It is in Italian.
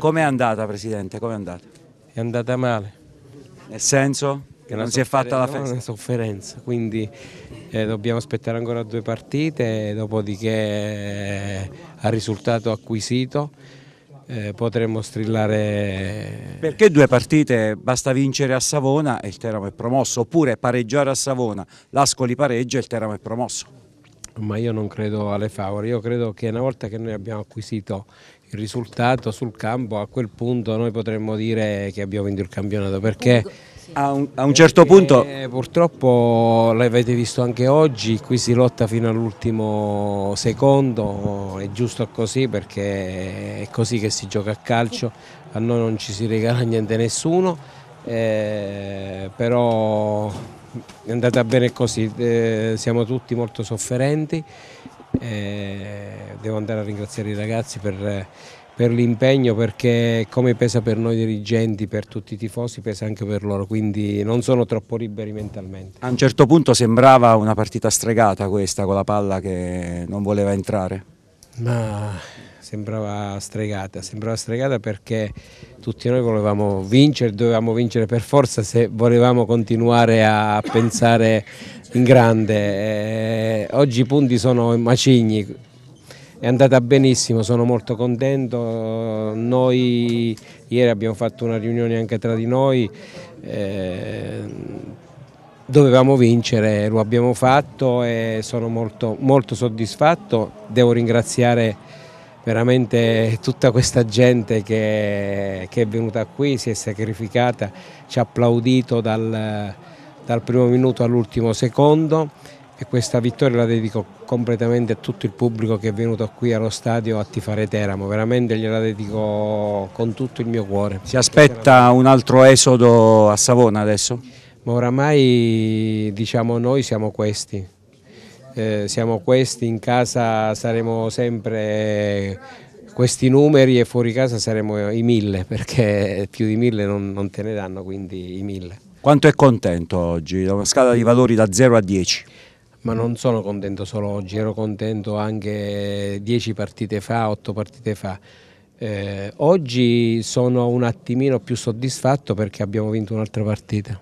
Com'è andata Presidente? Com'è andata? È andata male. Nel senso? Che non si è fatta la festa? È una sofferenza, quindi eh, dobbiamo aspettare ancora due partite, eh, dopodiché eh, al risultato acquisito eh, potremmo strillare... Eh, Perché due partite? Basta vincere a Savona e il Teramo è promosso, oppure pareggiare a Savona, l'Ascoli pareggia e il Teramo è promosso ma io non credo alle favole, io credo che una volta che noi abbiamo acquisito il risultato sul campo, a quel punto noi potremmo dire che abbiamo vinto il campionato perché a un, a un certo punto purtroppo l'avete visto anche oggi, qui si lotta fino all'ultimo secondo, è giusto così perché è così che si gioca a calcio, a noi non ci si regala niente nessuno, eh, però è andata bene così, eh, siamo tutti molto sofferenti. Eh, devo andare a ringraziare i ragazzi per, per l'impegno perché come pesa per noi dirigenti, per tutti i tifosi, pesa anche per loro, quindi non sono troppo liberi mentalmente. A un certo punto sembrava una partita stregata questa con la palla che non voleva entrare. Ma sembrava stregata, sembrava stregata perché tutti noi volevamo vincere, dovevamo vincere per forza se volevamo continuare a pensare in grande. Eh, oggi i punti sono macigni, è andata benissimo, sono molto contento, noi ieri abbiamo fatto una riunione anche tra di noi, eh, dovevamo vincere, lo abbiamo fatto e sono molto, molto soddisfatto, devo ringraziare veramente tutta questa gente che, che, è venuta qui, si è sacrificata, ci ha applaudito dal, dal primo minuto all'ultimo secondo e questa vittoria la dedico completamente a tutto il pubblico che è venuto qui allo stadio a tifare Teramo, veramente gliela dedico con tutto il mio cuore. Si aspetta un altro esodo a Savona adesso? Ma oramai diciamo noi siamo questi, eh, siamo questi, in casa saremo sempre questi numeri e fuori casa saremo i mille perché più di mille non, non te ne danno quindi i mille. Quanto è contento oggi? Da una scala di valori da 0 a 10? ma mm. non sono contento solo oggi, ero contento anche dieci partite fa, otto partite fa. Eh, oggi sono un attimino più soddisfatto perché abbiamo vinto un'altra partita.